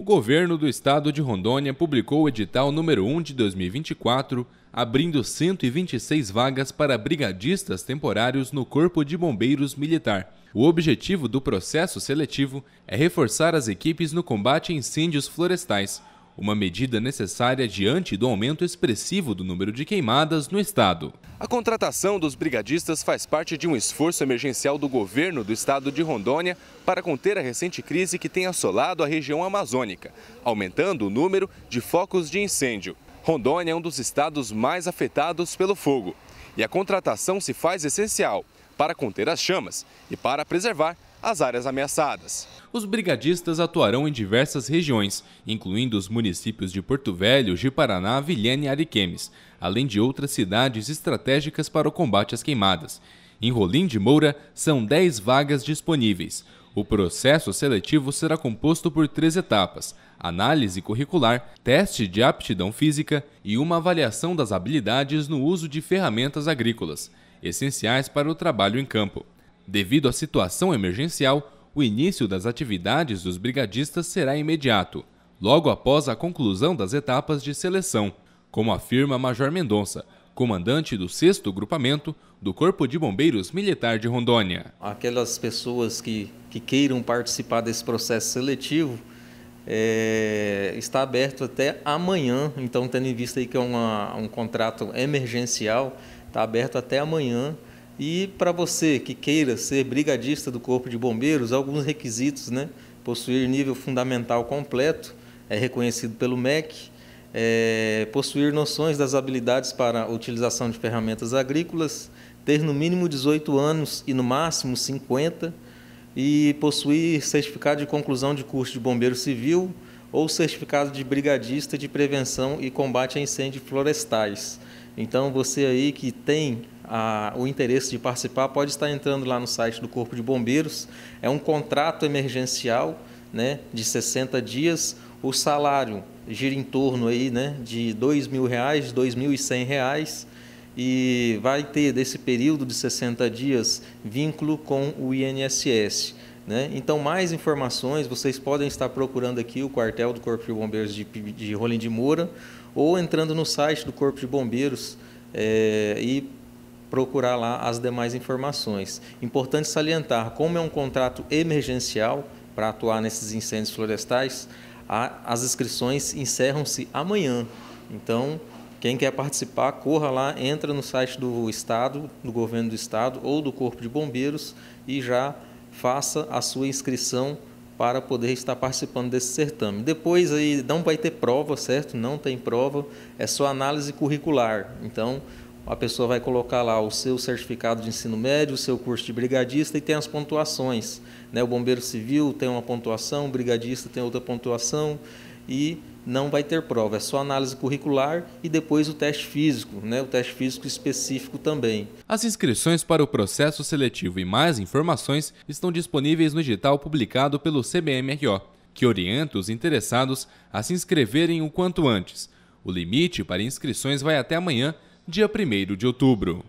o governo do estado de Rondônia publicou o edital número 1 de 2024, abrindo 126 vagas para brigadistas temporários no Corpo de Bombeiros Militar. O objetivo do processo seletivo é reforçar as equipes no combate a incêndios florestais uma medida necessária diante do aumento expressivo do número de queimadas no estado. A contratação dos brigadistas faz parte de um esforço emergencial do governo do estado de Rondônia para conter a recente crise que tem assolado a região amazônica, aumentando o número de focos de incêndio. Rondônia é um dos estados mais afetados pelo fogo. E a contratação se faz essencial para conter as chamas e para preservar as áreas ameaçadas. Os brigadistas atuarão em diversas regiões, incluindo os municípios de Porto Velho, Jiparaná, Vilhena e Ariquemes, além de outras cidades estratégicas para o combate às queimadas. Em Rolim de Moura, são 10 vagas disponíveis. O processo seletivo será composto por três etapas: análise curricular, teste de aptidão física e uma avaliação das habilidades no uso de ferramentas agrícolas, essenciais para o trabalho em campo. Devido à situação emergencial, o início das atividades dos brigadistas será imediato, logo após a conclusão das etapas de seleção, como afirma Major Mendonça, comandante do 6 Grupamento do Corpo de Bombeiros Militar de Rondônia. Aquelas pessoas que, que queiram participar desse processo seletivo, é, está aberto até amanhã, então tendo em vista aí que é uma, um contrato emergencial, está aberto até amanhã e para você que queira ser brigadista do Corpo de Bombeiros, alguns requisitos, né? Possuir nível fundamental completo, é reconhecido pelo MEC, é, possuir noções das habilidades para utilização de ferramentas agrícolas, ter no mínimo 18 anos e no máximo 50, e possuir certificado de conclusão de curso de bombeiro civil ou certificado de brigadista de prevenção e combate a incêndios florestais. Então, você aí que tem a, o interesse de participar, pode estar entrando lá no site do Corpo de Bombeiros. É um contrato emergencial né, de 60 dias. O salário gira em torno aí, né, de R$ 2.000, R$ 2.100 e vai ter desse período de 60 dias vínculo com o INSS. Né? Então, mais informações vocês podem estar procurando aqui o quartel do Corpo de Bombeiros de, de Rolim de Moura ou entrando no site do Corpo de Bombeiros é, e procurar lá as demais informações. Importante salientar, como é um contrato emergencial para atuar nesses incêndios florestais, as inscrições encerram-se amanhã. Então, quem quer participar, corra lá, entra no site do Estado, do Governo do Estado ou do Corpo de Bombeiros e já faça a sua inscrição para poder estar participando desse certame. Depois aí não vai ter prova, certo? Não tem prova, é só análise curricular. Então, a pessoa vai colocar lá o seu certificado de ensino médio, o seu curso de brigadista e tem as pontuações. Né? O bombeiro civil tem uma pontuação, o brigadista tem outra pontuação e não vai ter prova, é só análise curricular e depois o teste físico, né? o teste físico específico também. As inscrições para o processo seletivo e mais informações estão disponíveis no edital publicado pelo CBMRO, que orienta os interessados a se inscreverem o quanto antes. O limite para inscrições vai até amanhã, dia 1 de outubro.